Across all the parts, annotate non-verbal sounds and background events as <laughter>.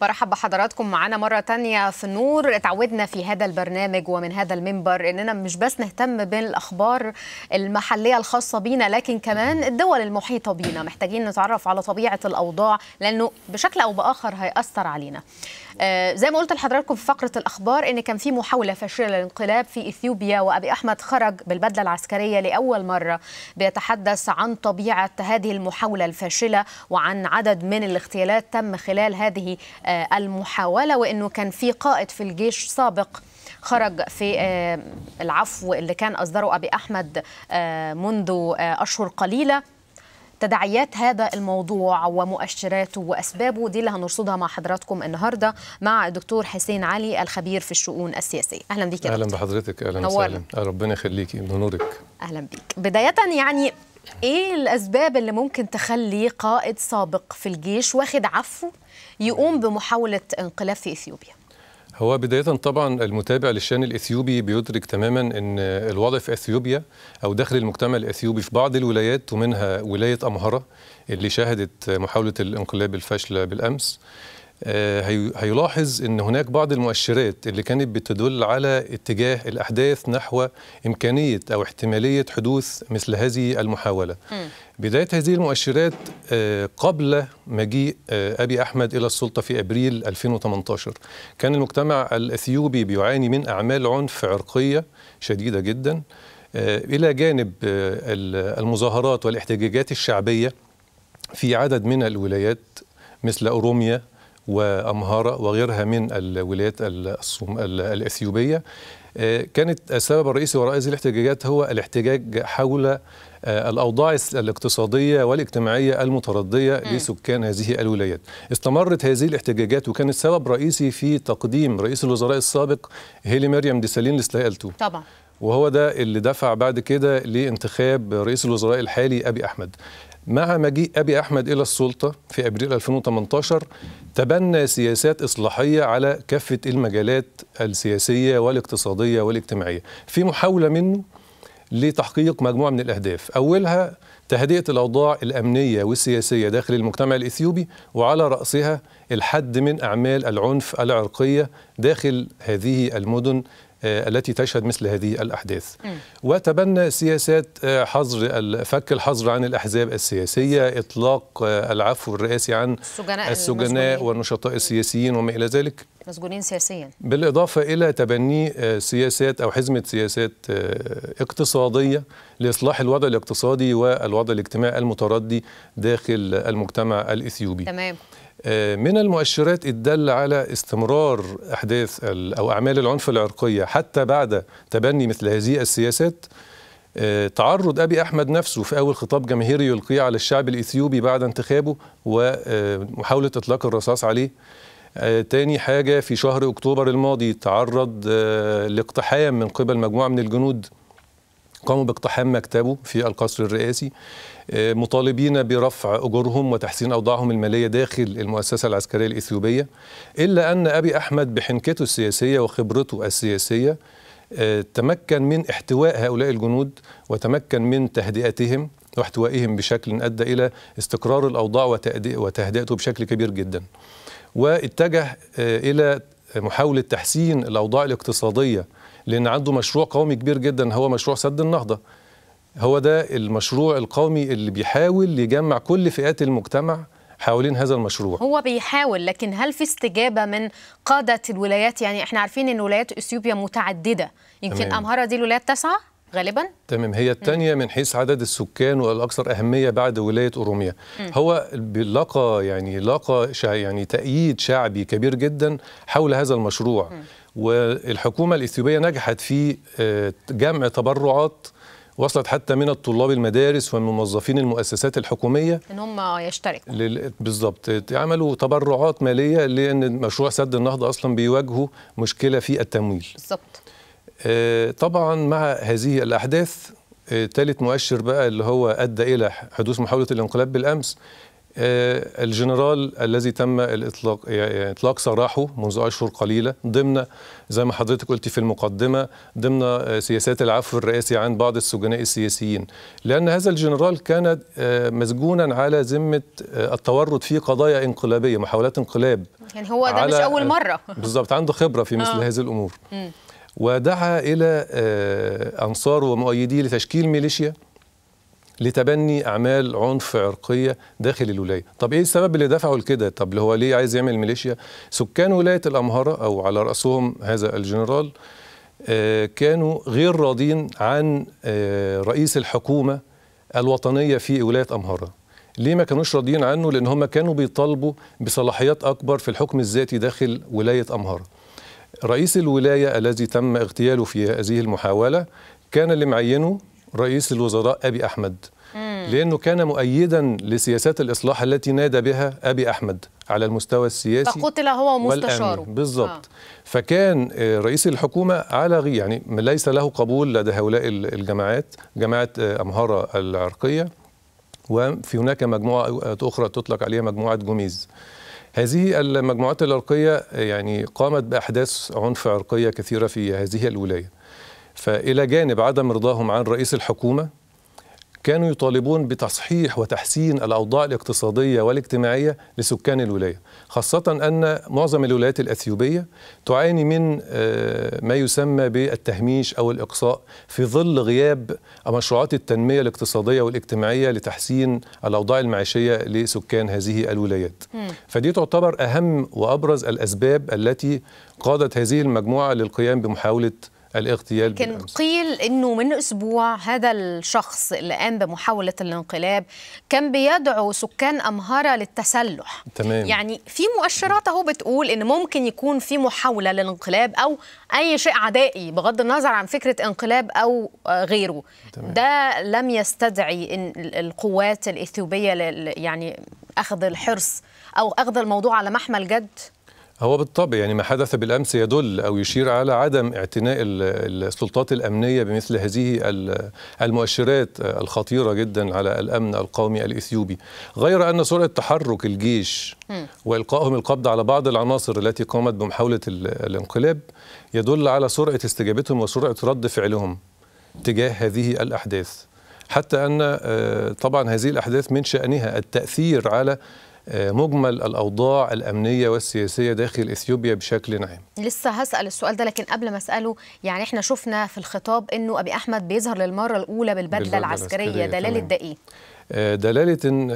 برحب بحضراتكم معانا مرة تانية في النور اتعودنا في هذا البرنامج ومن هذا المنبر اننا مش بس نهتم بالأخبار المحلية الخاصة بينا لكن كمان الدول المحيطة بينا محتاجين نتعرف على طبيعة الأوضاع لأنه بشكل أو بآخر هيأثر علينا آه، زي ما قلت لحضراتكم في فقره الاخبار ان كان في محاوله فاشله للانقلاب في اثيوبيا وابي احمد خرج بالبدله العسكريه لاول مره بيتحدث عن طبيعه هذه المحاوله الفاشله وعن عدد من الاغتيالات تم خلال هذه آه، المحاوله وانه كان في قائد في الجيش سابق خرج في آه، العفو اللي كان اصدره ابي احمد منذ اشهر قليله تداعيات هذا الموضوع ومؤشراته وأسبابه دي اللي هنرصدها مع حضراتكم النهاردة مع الدكتور حسين علي الخبير في الشؤون السياسية أهلا بك أهلا بحضرتك أهلا وسهلا آه، ربنا يخليكي بنورك أهلا بك بداية يعني ايه الاسباب اللي ممكن تخلي قائد سابق في الجيش واخد عفو يقوم بمحاوله انقلاب في اثيوبيا هو بداية طبعا المتابع للشان الإثيوبي بيدرك تماما أن الوضع في أثيوبيا أو داخل المجتمع الإثيوبي في بعض الولايات ومنها ولاية أمهرة اللي شهدت محاولة الانقلاب الفاشلة بالأمس آه، هيلاحظ ان هناك بعض المؤشرات اللي كانت بتدل على اتجاه الاحداث نحو امكانيه او احتماليه حدوث مثل هذه المحاوله. بدايه هذه المؤشرات آه، قبل مجيء آه، ابي احمد الى السلطه في ابريل 2018 كان المجتمع الاثيوبي بيعاني من اعمال عنف عرقيه شديده جدا الى جانب المظاهرات والاحتجاجات الشعبيه في عدد من الولايات مثل أوروميا وأمهارة وغيرها من الولايات الأثيوبية آه، كانت السبب الرئيسي وراء هذه الاحتجاجات هو الاحتجاج حول آه، الأوضاع الاقتصادية والاجتماعية المتردية م. لسكان هذه الولايات استمرت هذه الاحتجاجات وكانت سبب رئيسي في تقديم رئيس الوزراء السابق هيلي مريم ديسالين لسلائلته طبعا وهو ده اللي دفع بعد كده لانتخاب رئيس الوزراء الحالي أبي أحمد مع مجيء أبي أحمد إلى السلطة في أبريل 2018 تبنى سياسات إصلاحية على كافة المجالات السياسية والاقتصادية والاجتماعية في محاولة منه لتحقيق مجموعة من الأهداف أولها تهدئة الأوضاع الأمنية والسياسية داخل المجتمع الإثيوبي وعلى رأسها الحد من أعمال العنف العرقية داخل هذه المدن آه، التي تشهد مثل هذه الأحداث وتبنى سياسات آه، حظر فك الحظر عن الأحزاب السياسية إطلاق آه، العفو الرئاسي عن السجناء, السجناء والنشطاء السياسيين وما إلى ذلك مسجونين سياسيا بالإضافة إلى تبني سياسات أو حزمة سياسات اقتصادية لإصلاح الوضع الاقتصادي والوضع الاجتماعي المتردي داخل المجتمع الإثيوبي تمام آه، من المؤشرات الدل على استمرار أحداث أو أعمال العنف العرقية حتى بعد تبني مثل هذه السياسات آه، تعرض أبي أحمد نفسه في أول خطاب جماهيري يلقيه على الشعب الإثيوبي بعد انتخابه ومحاولة آه، إطلاق الرصاص عليه تاني حاجة في شهر أكتوبر الماضي تعرض لاقتحام من قبل مجموعة من الجنود قاموا باقتحام مكتبه في القصر الرئاسي آه، مطالبين برفع أجورهم وتحسين أوضاعهم المالية داخل المؤسسة العسكرية الإثيوبية إلا أن أبي أحمد بحنكته السياسية وخبرته السياسية آه، تمكن من احتواء هؤلاء الجنود وتمكن من تهدئتهم واحتوائهم بشكل أدى إلى استقرار الأوضاع وتهدئته بشكل كبير جدا واتجه آه، إلى محاولة تحسين الأوضاع الاقتصادية لأن عنده مشروع قومي كبير جدا هو مشروع سد النهضة هو ده المشروع القومي اللي بيحاول يجمع كل فئات المجتمع حوالين هذا المشروع هو بيحاول لكن هل في استجابه من قاده الولايات يعني احنا عارفين ان ولايات اثيوبيا متعدده يمكن امهره دي الولايات تسعه غالبا تمام هي الثانيه من حيث عدد السكان والاكثر اهميه بعد ولايه اوروميا هو لقى يعني لقى يعني تأييد شعبي كبير جدا حول هذا المشروع مم. والحكومة الإثيوبية نجحت في آه، جمع تبرعات وصلت حتى من الطلاب المدارس ومن موظفين المؤسسات الحكوميه ان هم يشتركوا لل... بالظبط عملوا تبرعات ماليه لان مشروع سد النهضه اصلا بيواجهوا مشكله في التمويل بالظبط آه، طبعا مع هذه الاحداث ثالث آه، مؤشر بقى اللي هو ادى الى حدوث محاوله الانقلاب بالامس آه، الجنرال الذي تم الاطلاق يعني اطلاق سراحه منذ اشهر قليله ضمن زي ما حضرتك قلتي في المقدمه ضمن آه، سياسات العفو الرئاسي عن بعض السجناء السياسيين لان هذا الجنرال كان آه، مسجونا على ذمه التورط في قضايا انقلابيه محاولات انقلاب يعني هو ده مش اول مره <laughs> بالظبط عنده خبره في مثل آه. هذه الامور م. ودعا الى انصاره ومؤيديه لتشكيل ميليشيا لتبني اعمال عنف عرقيه داخل الولايه طب ايه السبب اللي دفعه لكده طب هو ليه عايز يعمل ميليشيا سكان ولايه الامهره او على راسهم هذا الجنرال آه، كانوا غير راضين عن آه، رئيس الحكومه الوطنيه في ولايه امهره ليه ما كانوش راضيين عنه لان هم كانوا بيطالبوا بصلاحيات اكبر في الحكم الذاتي داخل ولايه امهره رئيس الولايه الذي تم اغتياله في هذه المحاوله كان اللي معينه رئيس الوزراء أبي أحمد لأنه كان مؤيدا لسياسات الإصلاح التي نادى بها أبي أحمد على المستوى السياسي فقتل هو مستشاره بالضبط آه. فكان آه، رئيس الحكومة على يعني ليس له قبول لدى هؤلاء الجماعات جماعة آه، أمهارة العرقية وفي هناك مجموعة أخرى تطلق عليها مجموعة جوميز هذه المجموعات العرقية آه، يعني قامت بأحداث عنف عرقية كثيرة في هذه الولاية فإلى جانب عدم رضاهم عن رئيس الحكومة كانوا يطالبون بتصحيح وتحسين الأوضاع الاقتصادية والاجتماعية لسكان الولاية خاصة أن معظم الولايات الأثيوبية تعاني من آه، ما يسمى بالتهميش أو الإقصاء في ظل غياب مشروعات التنمية الاقتصادية والاجتماعية لتحسين الأوضاع المعيشية لسكان هذه الولايات فدي تعتبر أهم وأبرز الأسباب التي قادت هذه المجموعة للقيام بمحاولة الاغتيال كان بالأمس. قيل انه من اسبوع هذا الشخص اللي قام بمحاوله الانقلاب كان بيدعو سكان امهره للتسلح تمام. يعني في مؤشرات اهو بتقول ان ممكن يكون في محاوله للانقلاب او اي شيء عدائي بغض النظر عن فكره انقلاب او غيره تمام. ده لم يستدعي ان القوات الاثيوبيه يعني اخذ الحرص او اخذ الموضوع على محمل جد هو بالطبع يعني ما حدث بالامس يدل او يشير على عدم اعتناء السلطات الامنيه بمثل هذه المؤشرات الخطيره جدا على الامن القومي الاثيوبي، غير ان سرعه تحرك الجيش والقائهم القبض على بعض العناصر التي قامت بمحاوله الانقلاب يدل على سرعه استجابتهم وسرعه رد فعلهم تجاه هذه الاحداث. حتى ان آه، طبعا هذه الاحداث من شانها التاثير على آه، مجمل الأوضاع الأمنية والسياسية داخل إثيوبيا بشكل عام لسه هسأل السؤال ده لكن قبل ما أسأله يعني إحنا شفنا في الخطاب أنه أبي أحمد بيظهر للمرة الأولى بالبدلة, العسكرية, العسكرية دلالة ده إيه؟ آه، دلالة إن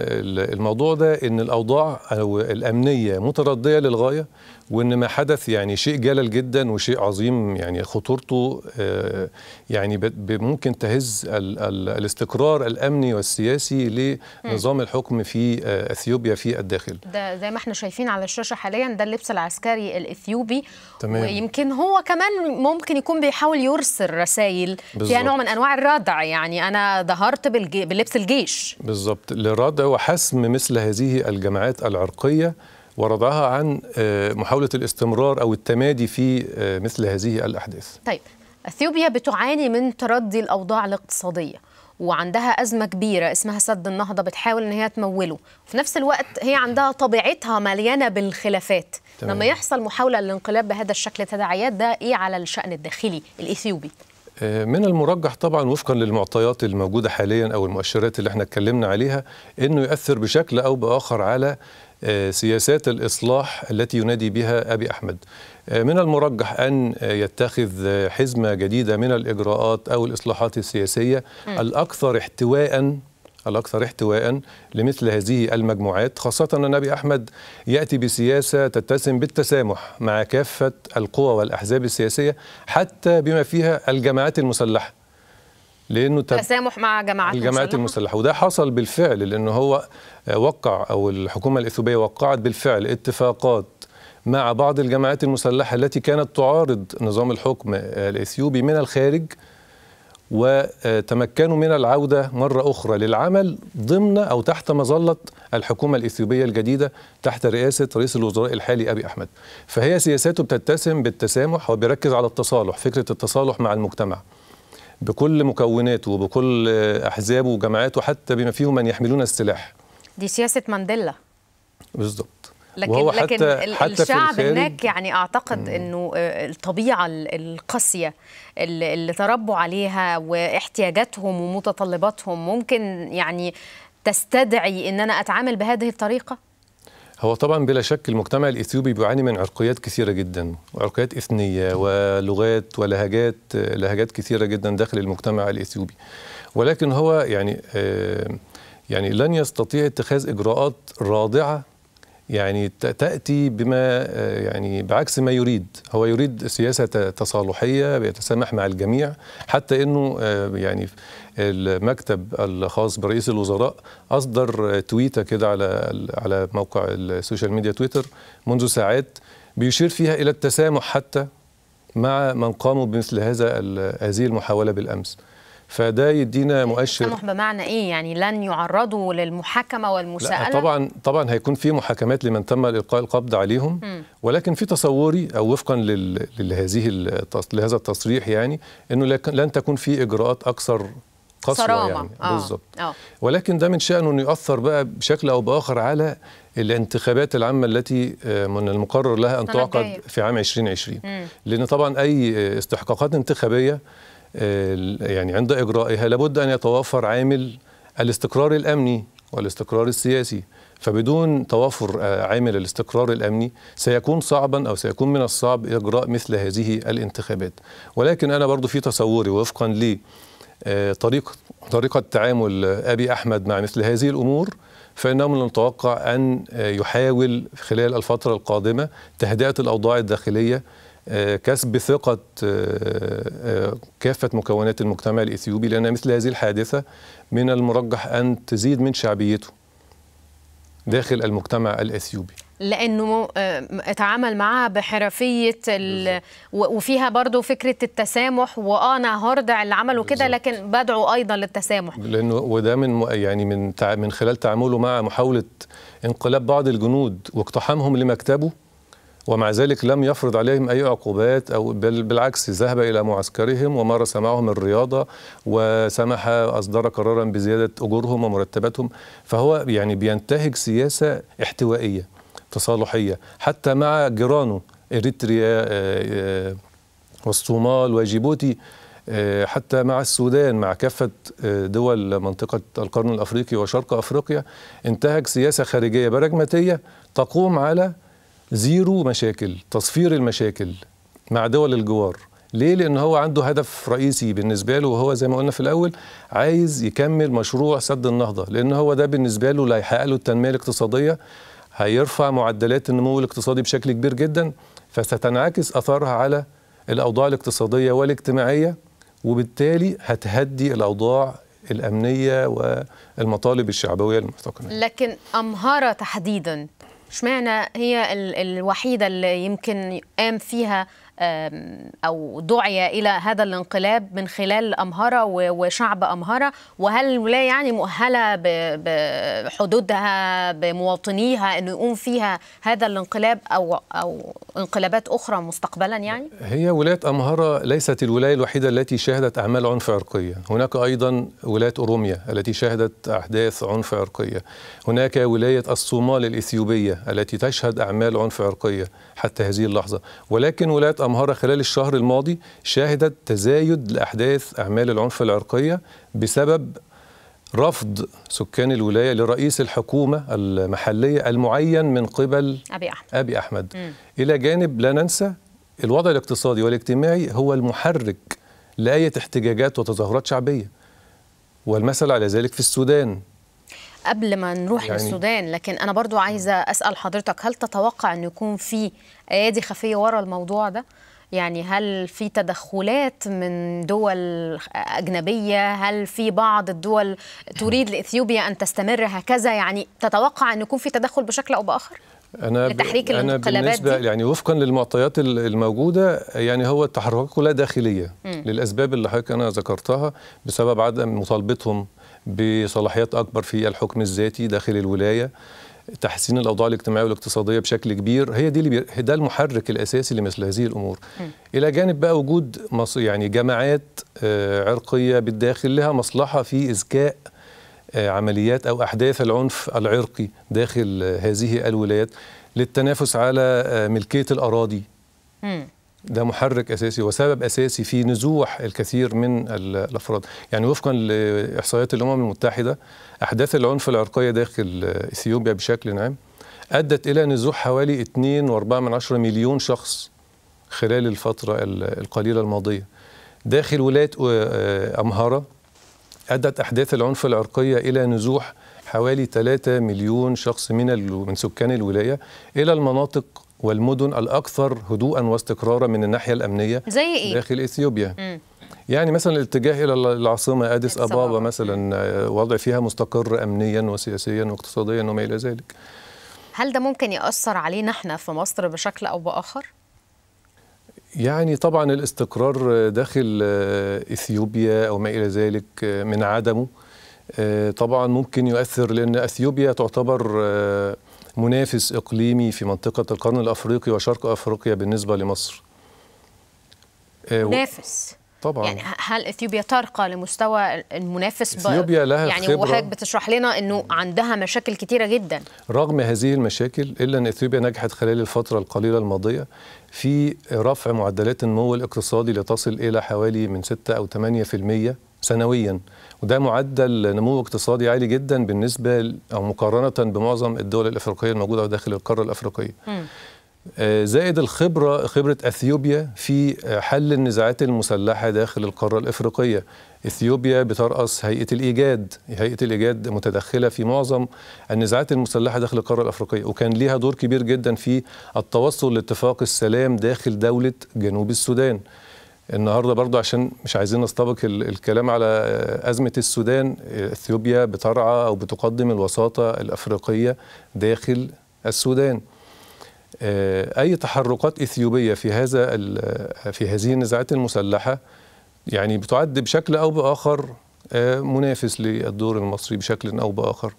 الموضوع ده إن الأوضاع أو الأمنية متردية للغاية وإن ما حدث يعني شيء جلل جدا وشيء عظيم يعني خطورته آه، يعني ممكن تهز ال ال الاستقرار الأمني والسياسي لنظام الحكم في آه، أثيوبيا في الداخل ده زي ما احنا شايفين على الشاشة حاليا ده اللبس العسكري الإثيوبي تمام. ويمكن هو كمان ممكن يكون بيحاول يرسل رسائل فيها نوع من أنواع الردع يعني أنا ظهرت باللبس الجيش بالضبط لردع وحسم مثل هذه الجماعات العرقية ورضعها عن آه، محاولة الاستمرار أو التمادي في آه، مثل هذه الأحداث طيب أثيوبيا بتعاني من تردي الأوضاع الاقتصادية وعندها أزمة كبيرة اسمها سد النهضة بتحاول إن هي تموله في نفس الوقت هي عندها طبيعتها مليانة بالخلافات تمام. لما يحصل محاولة للانقلاب بهذا الشكل تداعيات ده إيه على الشأن الداخلي الإثيوبي آه، من المرجح طبعا وفقا للمعطيات الموجوده حاليا او المؤشرات اللي احنا اتكلمنا عليها انه يؤثر بشكل او باخر على آه، سياسات الاصلاح التي ينادي بها ابي احمد. آه، من المرجح ان يتخذ حزمه جديده من الاجراءات او الاصلاحات السياسيه الاكثر احتواء الأكثر احتواء لمثل هذه المجموعات خاصة أن النبي أحمد يأتي بسياسة تتسم بالتسامح مع كافة القوى والأحزاب السياسية حتى بما فيها الجماعات المسلحة لانه تسامح مع جماعات الجماعات المسلحه وده حصل بالفعل لان هو وقع او الحكومه الاثيوبيه وقعت بالفعل اتفاقات مع بعض الجماعات المسلحه التي كانت تعارض نظام الحكم الاثيوبي من الخارج وتمكنوا من العودة مرة أخرى للعمل ضمن أو تحت مظلة الحكومة الإثيوبية الجديدة تحت رئاسة رئيس الوزراء الحالي أبي أحمد فهي سياساته بتتسم بالتسامح وبيركز على التصالح فكرة التصالح مع المجتمع بكل مكوناته وبكل أحزابه وجماعاته حتى بما فيهم من يحملون السلاح دي سياسة مانديلا بالظبط لكن وهو لكن حتى حتى الشعب في هناك يعني اعتقد انه آه، الطبيعه القاسيه اللي تربوا عليها واحتياجاتهم ومتطلباتهم ممكن يعني تستدعي ان انا اتعامل بهذه الطريقه هو طبعا بلا شك المجتمع الاثيوبي بيعاني من عرقيات كثيره جدا وعرقيات اثنيه ولغات ولهجات لهجات كثيره جدا داخل المجتمع الاثيوبي ولكن هو يعني آه، يعني لن يستطيع اتخاذ اجراءات رادعه يعني تأتي بما آه، يعني بعكس ما يريد هو يريد سياسة تصالحية بيتسامح مع الجميع حتى أنه آه، يعني المكتب الخاص برئيس الوزراء أصدر تويتة كده على على موقع السوشيال ميديا تويتر منذ ساعات بيشير فيها إلى التسامح حتى مع من قاموا بمثل هذا هذه المحاولة بالأمس فده يدينا إيه، مؤشر التسامح بمعنى ايه يعني لن يعرضوا للمحاكمه والمساءله لا طبعا طبعا هيكون في محاكمات لمن تم القاء القبض عليهم ولكن في تصوري او وفقا لهذه لهذا التصريح يعني انه لن تكون في اجراءات اكثر قسوه يعني آه. بالظبط آه. ولكن ده من شأنه انه يؤثر بقى بشكل او باخر على الانتخابات العامه التي آه، من المقرر لها ان تعقد في عام 2020 لان طبعا اي استحقاقات انتخابيه يعني عند إجرائها لابد أن يتوفر عامل الاستقرار الأمني والاستقرار السياسي فبدون توافر آه، عامل الاستقرار الامني سيكون صعبا او سيكون من الصعب اجراء مثل هذه الانتخابات ولكن انا برضو في تصوري وفقا ل آه، طريقه طريقه تعامل ابي احمد مع مثل هذه الامور فانه من المتوقع ان آه، يحاول خلال الفتره القادمه تهدئه الاوضاع الداخليه آه، كسب ثقة آه، آه، كافة مكونات المجتمع الإثيوبي لأن مثل هذه الحادثة من المرجح أن تزيد من شعبيته داخل المجتمع الإثيوبي لانه اتعامل معها بحرفيه ال... وفيها برضو فكره التسامح واه انا هردع اللي عمله كده لكن بدعو ايضا للتسامح لانه وده من يعني من تع... من خلال تعامله مع محاوله انقلاب بعض الجنود واقتحامهم لمكتبه ومع ذلك لم يفرض عليهم أي عقوبات أو بل بالعكس ذهب إلى معسكرهم ومارس معهم الرياضة وسمح أصدر قرارا بزيادة أجورهم ومرتباتهم فهو يعني بينتهج سياسة احتوائية تصالحية حتى مع جيرانه إريتريا آه، آه، والصومال وجيبوتي آه، حتى مع السودان مع كافة دول منطقة القرن الأفريقي وشرق أفريقيا انتهج سياسة خارجية براجماتية تقوم على زيرو مشاكل تصفير المشاكل مع دول الجوار ليه؟ لأن هو عنده هدف رئيسي بالنسبة له وهو زي ما قلنا في الأول عايز يكمل مشروع سد النهضة لأن هو ده بالنسبة له اللي هيحقق له التنمية الاقتصادية هيرفع معدلات النمو الاقتصادي بشكل كبير جدا فستنعكس اثارها على الأوضاع الاقتصادية والاجتماعية وبالتالي هتهدي الأوضاع الأمنية والمطالب الشعبوية المحتقنة لكن أمهارة تحديدا اشمعنى هي الوحيده اللي يمكن قام فيها أو دعي إلى هذا الانقلاب من خلال أمهرة وشعب أمهرة وهل الولاية يعني مؤهلة بحدودها بمواطنيها أنه يقوم فيها هذا الانقلاب أو, أو انقلابات أخرى مستقبلا يعني؟ هي ولاية أمهرة ليست الولاية الوحيدة التي شهدت أعمال عنف عرقية هناك أيضا ولاية أوروميا التي شهدت أحداث عنف عرقية هناك ولاية الصومال الإثيوبية التي تشهد أعمال عنف عرقية حتى هذه اللحظة ولكن ولاية أمهارة خلال الشهر الماضي شهدت تزايد لأحداث أعمال العنف العرقية بسبب رفض سكان الولاية لرئيس الحكومة المحلية المعين من قبل أبي أحمد, أبي أحمد. إلى جانب لا ننسى الوضع الاقتصادي والاجتماعي هو المحرك لأية احتجاجات وتظاهرات شعبية والمثل على ذلك في السودان قبل ما نروح يعني للسودان لكن انا برضو عايزه اسال حضرتك هل تتوقع ان يكون في ايادي خفيه ورا الموضوع ده يعني هل في تدخلات من دول أجنبية هل في بعض الدول تريد <laughs> لإثيوبيا أن تستمر هكذا يعني تتوقع أن يكون في تدخل بشكل أو بآخر؟ أنا لتحريك أنا بالنسبة دي؟ يعني وفقا للمعطيات الموجودة يعني هو التحركات كلها داخلية م. للأسباب اللي حضرتك أنا ذكرتها بسبب عدم مطالبتهم بصلاحيات اكبر في الحكم الذاتي داخل الولايه تحسين الاوضاع الاجتماعيه والاقتصاديه بشكل كبير هي دي اللي ده المحرك الاساسي لمثل هذه الامور م. الى جانب بقى وجود يعني جماعات آه، عرقيه بالداخل لها مصلحه في اذكاء آه، عمليات او احداث العنف العرقي داخل آه، هذه الولايات للتنافس على ملكيه الاراضي م. ده محرك اساسي وسبب اساسي في نزوح الكثير من الافراد يعني وفقا لاحصائيات الامم المتحده احداث العنف العرقيه داخل اثيوبيا بشكل عام ادت الى نزوح حوالي 2.4 مليون شخص خلال الفتره القليله الماضيه داخل ولايه آه، آه، امهاره ادت احداث العنف العرقيه الى نزوح حوالي 3 مليون شخص من من سكان الولايه الى المناطق والمدن الأكثر هدوءا واستقرارا من الناحية الأمنية زي إيه؟ داخل إثيوبيا مم. يعني مثلا الاتجاه إلى العاصمة أديس أبابا مثلا آه، وضع فيها مستقر أمنيا وسياسيا واقتصاديا وما إلى ذلك هل ده ممكن يأثر علينا احنا في مصر بشكل أو بآخر؟ يعني طبعا الاستقرار داخل آه، اثيوبيا او ما الى ذلك آه، من عدمه طبعا ممكن يؤثر لان اثيوبيا تعتبر منافس إقليمي في منطقة القرن الأفريقي وشرق أفريقيا بالنسبة لمصر آه، منافس طبعا يعني هل اثيوبيا ترقى لمستوى المنافس اثيوبيا لها يعني خبرة وحضرتك بتشرح لنا انه عندها مشاكل كتيره جدا رغم هذه المشاكل الا ان اثيوبيا نجحت خلال الفتره القليله الماضيه في رفع معدلات النمو الاقتصادي لتصل الى حوالي من 6 او 8% سنويا وده معدل نمو اقتصادي عالي جدا بالنسبه او مقارنه بمعظم الدول الافريقيه الموجوده داخل القاره الافريقيه. م. آه، زائد الخبرة خبرة أثيوبيا في آه، حل النزاعات المسلحة داخل القارة الإفريقية إثيوبيا بترأس هيئة الإيجاد هيئة الإيجاد متدخلة في معظم النزاعات المسلحة داخل القارة الأفريقية وكان ليها دور كبير جدا في التوصل لاتفاق السلام داخل دولة جنوب السودان النهارده برضه عشان مش عايزين نستبق الكلام على ازمه السودان اثيوبيا بترعى او بتقدم الوساطه الافريقيه داخل السودان آه، اي تحركات اثيوبيه في هذا في هذه النزاعات المسلحه يعني بتعد بشكل او باخر آه، منافس للدور المصري بشكل او باخر.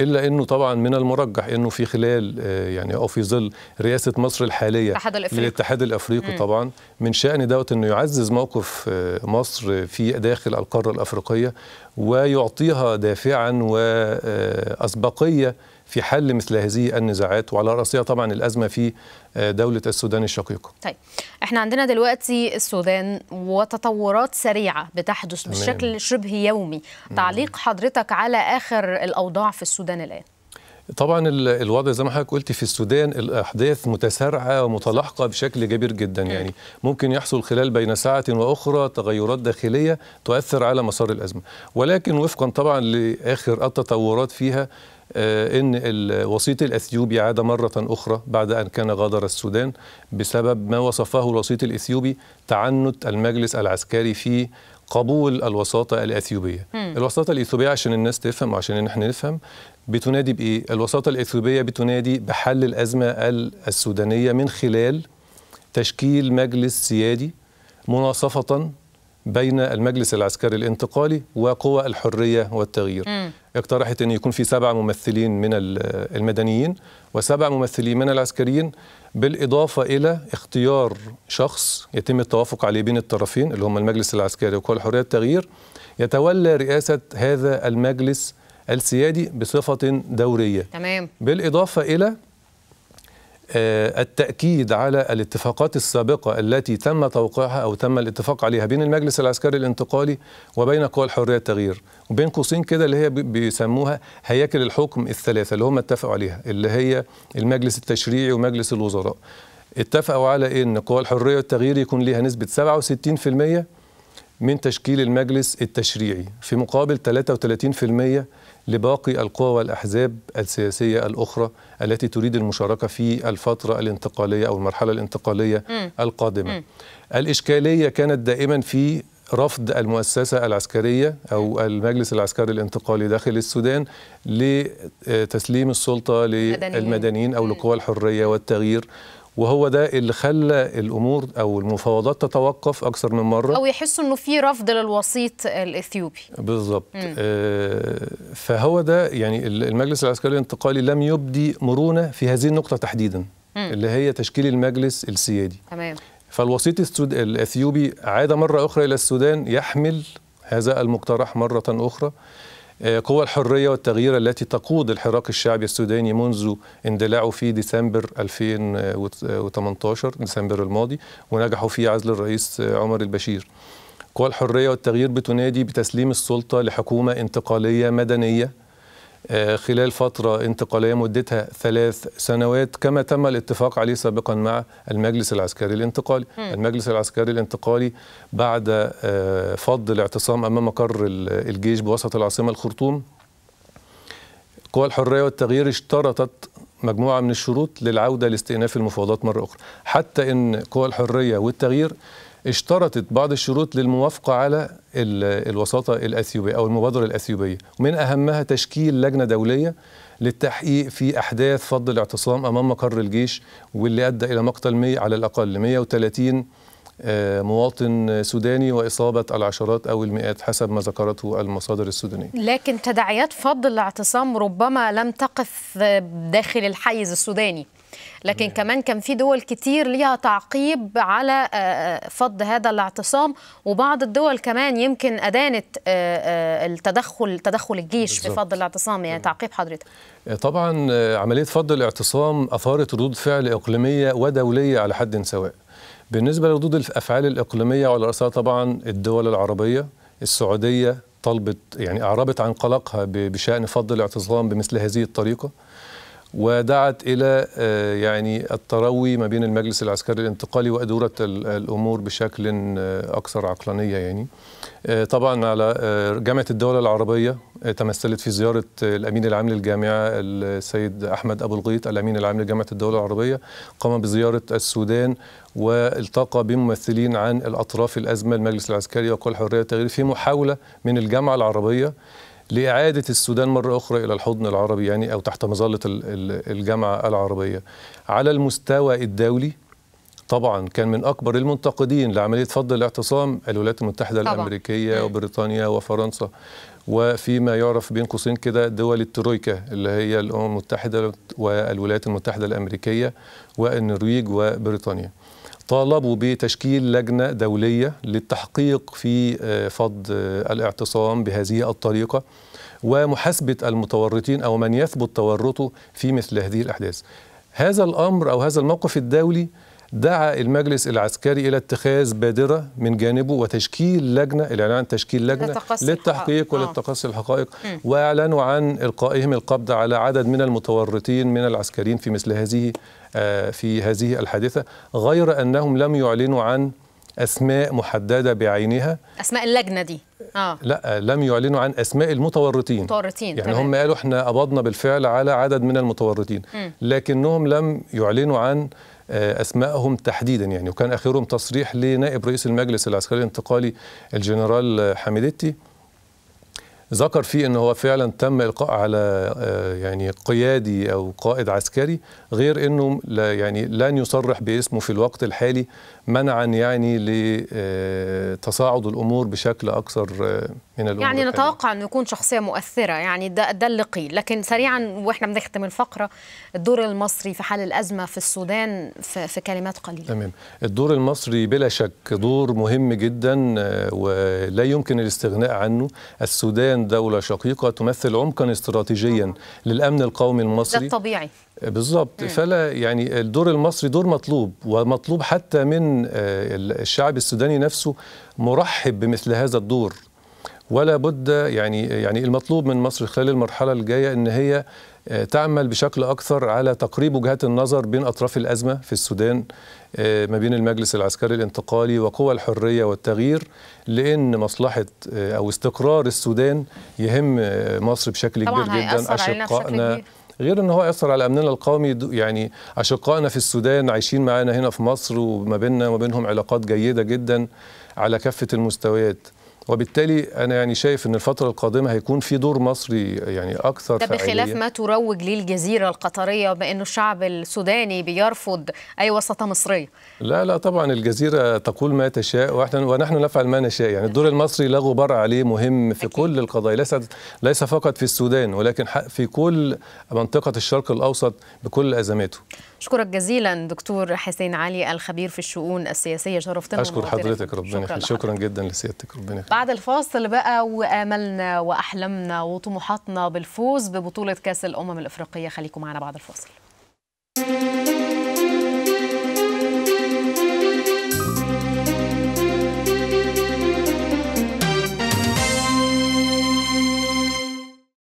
الا انه طبعا من المرجح انه في خلال آه، يعني او في ظل رئاسه مصر الحاليه الاتحاد الافريقي للاتحاد الافريقي طبعا من شان دوت انه يعزز موقف آه، مصر في داخل القاره الافريقيه ويعطيها دافعا واسبقيه آه، في حل مثل هذه النزاعات وعلى رأسها طبعا الأزمة في آه، دولة السودان الشقيقة طيب احنا عندنا دلوقتي السودان وتطورات سريعة بتحدث تمام. بشكل شبه يومي تعليق حضرتك على آخر الأوضاع في السودان الآن طبعا الوضع زي ما حضرتك قلت في السودان الاحداث متسارعه ومتلاحقه بشكل كبير جدا يعني ممكن يحصل خلال بين ساعه واخرى تغيرات داخليه تؤثر على مسار الازمه ولكن وفقا طبعا لاخر التطورات فيها آه، ان الوسيط الاثيوبي عاد مره اخرى بعد ان كان غادر السودان بسبب ما وصفه الوسيط الاثيوبي تعنت المجلس العسكري في قبول الوساطه الاثيوبيه. م. الوساطه الاثيوبيه عشان الناس تفهم وعشان احنا نفهم بتنادي بايه؟ الوساطه الاثيوبيه بتنادي بحل الازمه السودانيه من خلال تشكيل مجلس سيادي مناصفه بين المجلس العسكري الانتقالي وقوى الحرية والتغيير م. اقترحت أن يكون في سبع ممثلين من المدنيين وسبع ممثلين من العسكريين بالإضافة إلى اختيار شخص يتم التوافق عليه بين الطرفين اللي هم المجلس العسكري وقوى الحرية والتغيير يتولى رئاسة هذا المجلس السيادي بصفة دورية تمام. بالإضافة إلى آه، التأكيد على الاتفاقات السابقة التي تم توقيعها أو تم الاتفاق عليها بين المجلس العسكري الانتقالي وبين قوى الحرية التغيير وبين قوسين كده اللي هي بيسموها هياكل الحكم الثلاثة اللي هم اتفقوا عليها اللي هي المجلس التشريعي ومجلس الوزراء اتفقوا على إيه؟ ان قوى الحريه والتغيير يكون ليها نسبه 67% من تشكيل المجلس التشريعي في مقابل 33% لباقي القوى والاحزاب السياسيه الاخرى التي تريد المشاركه في الفتره الانتقاليه او المرحله الانتقاليه م. القادمه. م. الاشكاليه كانت دائما في رفض المؤسسة العسكرية أو المجلس العسكري الانتقالي داخل السودان لتسليم السلطة للمدنيين أو لقوى الحرية والتغيير وهو ده اللي خلى الامور او المفاوضات تتوقف اكثر من مره او يحسوا انه في رفض للوسيط الاثيوبي بالظبط آه فهو ده يعني المجلس العسكري الانتقالي لم يبدي مرونه في هذه النقطه تحديدا مم. اللي هي تشكيل المجلس السيادي تمام فالوسيط السود... الاثيوبي عاد مره اخرى الى السودان يحمل هذا المقترح مره اخرى قوى الحرية والتغيير التي تقود الحراك الشعبي السوداني منذ اندلاعه في ديسمبر 2018 ديسمبر الماضي ونجحوا في عزل الرئيس عمر البشير قوى الحرية والتغيير بتنادي بتسليم السلطة لحكومة انتقالية مدنية آه، خلال فترة انتقالية مدتها ثلاث سنوات كما تم الاتفاق عليه سابقا مع المجلس العسكري الانتقالي م. المجلس العسكري الانتقالي بعد آه، فض الاعتصام أمام مقر الجيش بوسط العاصمة الخرطوم قوى الحرية والتغيير اشترطت مجموعة من الشروط للعودة لاستئناف المفاوضات مرة أخرى حتى أن قوى الحرية والتغيير اشترطت بعض الشروط للموافقة على الوساطة الأثيوبية أو المبادرة الأثيوبية ومن أهمها تشكيل لجنة دولية للتحقيق في أحداث فض الاعتصام أمام مقر الجيش واللي أدى إلى مقتل 100 على الأقل 130 آه، مواطن سوداني وإصابة العشرات أو المئات حسب ما ذكرته المصادر السودانية لكن تداعيات فض الاعتصام ربما لم تقف داخل الحيز السوداني لكن كمان كان في دول كتير ليها تعقيب على آه، آه، فض هذا الاعتصام وبعض الدول كمان يمكن أدانت آه، التدخل تدخل الجيش بالزبط. في فض الاعتصام يعني تعقيب حضرتك طبعا عملية فض الاعتصام أثارت ردود فعل إقليمية ودولية على حد سواء بالنسبة لردود الأفعال الإقليمية وعلى رأسها طبعا الدول العربية السعودية طلبت يعني أعربت عن قلقها بشأن فض الاعتصام بمثل هذه الطريقة ودعت الى آه، يعني التروي ما بين المجلس العسكري الانتقالي وادوره الامور بشكل آه، اكثر عقلانيه يعني آه، طبعا على جامعه الدول العربيه تمثلت في زياره الامين العام للجامعه السيد احمد ابو الغيط الامين العام لجامعه الدول العربيه قام بزياره السودان والتقى بممثلين عن الاطراف الازمه المجلس العسكري وقوى الحريه والتغيير في محاوله من الجامعه العربيه لإعادة السودان مرة أخرى إلى الحضن العربي يعني أو تحت مظلة الجامعة العربية على المستوى الدولي طبعا كان من اكبر المنتقدين لعمليه فض الاعتصام الولايات المتحده طبعا. الامريكيه وبريطانيا وفرنسا وفيما يعرف بين قوسين كده دول الترويكا اللي هي الامم المتحده والولايات المتحده الامريكيه والنرويج وبريطانيا. طالبوا بتشكيل لجنة دولية للتحقيق في آه، فض آه، الاعتصام بهذه الطريقة ومحاسبة المتورطين أو من يثبت تورطه في مثل هذه الأحداث هذا الأمر أو هذا الموقف الدولي دعا المجلس العسكري الى اتخاذ بادره من جانبه وتشكيل لجنه الاعلان عن تشكيل لجنه للتحقيق وللتقصي الحقائق واعلنوا عن القائهم القبض على عدد من المتورطين من العسكريين في مثل هذه آه، في هذه الحادثة غير أنهم لم يعلنوا عن أسماء محددة بعينها أسماء اللجنة دي آه. لا آه، لم يعلنوا عن أسماء المتورطين متورطين يعني طبعًا. هم قالوا احنا قبضنا بالفعل على عدد من المتورطين م. لكنهم لم يعلنوا عن آه، أسمائهم تحديدا يعني وكان آخرهم تصريح لنائب رئيس المجلس العسكري الانتقالي الجنرال حميدتي ذكر فيه ان هو فعلا تم القاء على آه، يعني قيادي او قائد عسكري غير انه لا يعني لن يصرح باسمه في الوقت الحالي منعا يعني لتصاعد آه، الامور بشكل اكثر آه، من الامور يعني نتوقع انه يكون شخصيه مؤثره يعني ده ده اللي قيل لكن سريعا واحنا بنختم الفقره الدور المصري في حال الازمه في السودان في, في كلمات قليله تمام الدور المصري بلا شك دور مهم جدا ولا يمكن الاستغناء عنه السودان لبنان دولة شقيقة تمثل عمقا استراتيجيا للأمن القومي المصري ده الطبيعي بالضبط فلا يعني الدور المصري دور مطلوب ومطلوب حتى من آه، الشعب السوداني نفسه مرحب بمثل هذا الدور ولا بد يعني يعني المطلوب من مصر خلال المرحله الجايه ان هي آه، تعمل بشكل اكثر على تقريب وجهات النظر بين اطراف الازمه في السودان آه، ما بين المجلس العسكري الانتقالي وقوى الحريه والتغيير لان مصلحه آه، او استقرار السودان يهم مصر بشكل كبير جدا اشقائنا غير ان هو ياثر على امننا القومي يعني اشقائنا في السودان عايشين معانا هنا في مصر وما بيننا وما بينهم علاقات جيده جدا على كافه المستويات وبالتالي انا يعني شايف ان الفتره القادمه هيكون في دور مصري يعني اكثر ده بخلاف ما تروج ليه الجزيره القطريه بانه الشعب السوداني بيرفض اي وساطه مصريه لا لا طبعا الجزيره تقول ما تشاء واحنا ونحن نفعل ما نشاء يعني الدور المصري لا غبار عليه مهم في أكيد. كل القضايا ليس ليس فقط في السودان ولكن في كل منطقه الشرق الاوسط بكل ازماته أشكرك جزيلا دكتور حسين علي الخبير في الشؤون السياسية شرفتنا أشكر حضرتك ربنا شكرا, شكرا جدا لسيادتك ربنا خير. بعد الفاصل بقى وآملنا وأحلامنا وطموحاتنا بالفوز ببطولة كأس الأمم الإفريقية خليكم معنا بعد الفاصل